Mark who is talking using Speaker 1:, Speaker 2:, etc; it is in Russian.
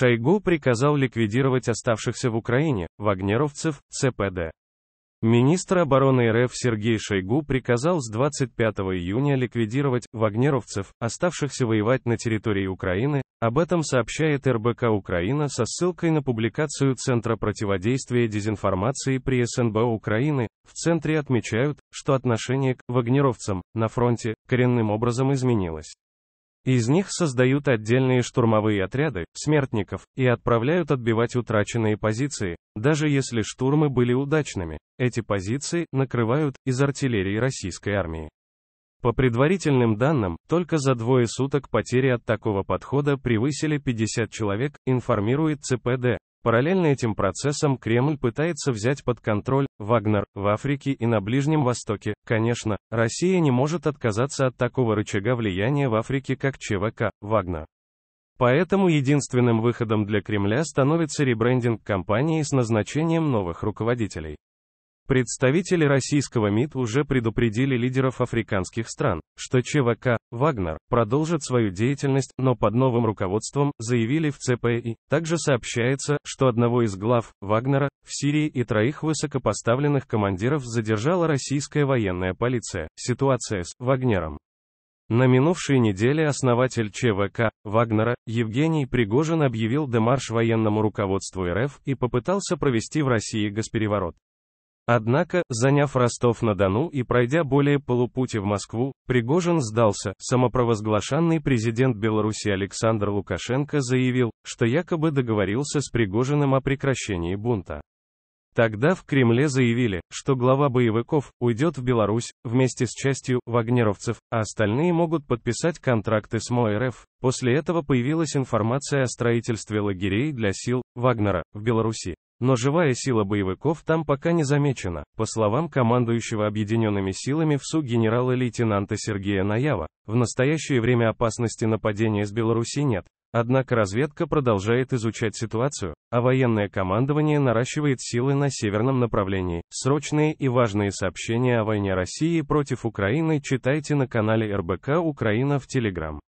Speaker 1: Шойгу приказал ликвидировать оставшихся в Украине, вагнеровцев, ЦПД. Министр обороны РФ Сергей Шойгу приказал с 25 июня ликвидировать вагнеровцев, оставшихся воевать на территории Украины, об этом сообщает РБК Украина со ссылкой на публикацию Центра противодействия дезинформации при СНБ Украины. В Центре отмечают, что отношение к вагнеровцам на фронте коренным образом изменилось. Из них создают отдельные штурмовые отряды, смертников, и отправляют отбивать утраченные позиции. Даже если штурмы были удачными, эти позиции накрывают из артиллерии российской армии. По предварительным данным, только за двое суток потери от такого подхода превысили 50 человек, информирует ЦПД, Параллельно этим процессам Кремль пытается взять под контроль Вагнер в Африке и на Ближнем Востоке. Конечно, Россия не может отказаться от такого рычага влияния в Африке, как ЧВК Вагнер. Поэтому единственным выходом для Кремля становится ребрендинг компании с назначением новых руководителей. Представители российского МИД уже предупредили лидеров африканских стран, что ЧВК «Вагнер» продолжит свою деятельность, но под новым руководством, заявили в ЦПИ. Также сообщается, что одного из глав «Вагнера» в Сирии и троих высокопоставленных командиров задержала российская военная полиция. Ситуация с «Вагнером» На минувшей неделе основатель ЧВК Вагнера Евгений Пригожин объявил демарш военному руководству РФ и попытался провести в России госпереворот. Однако, заняв Ростов-на-Дону и пройдя более полупути в Москву, Пригожин сдался. Самопровозглашенный президент Беларуси Александр Лукашенко заявил, что якобы договорился с Пригожиным о прекращении бунта. Тогда в Кремле заявили, что глава боевиков уйдет в Беларусь вместе с частью вагнеровцев, а остальные могут подписать контракты с МОРФ. После этого появилась информация о строительстве лагерей для сил Вагнера в Беларуси. Но живая сила боевиков там пока не замечена. По словам командующего объединенными силами в СУ генерала-лейтенанта Сергея Наява, в настоящее время опасности нападения с Беларуси нет. Однако разведка продолжает изучать ситуацию, а военное командование наращивает силы на северном направлении. Срочные и важные сообщения о войне России против Украины читайте на канале РБК Украина в Телеграм.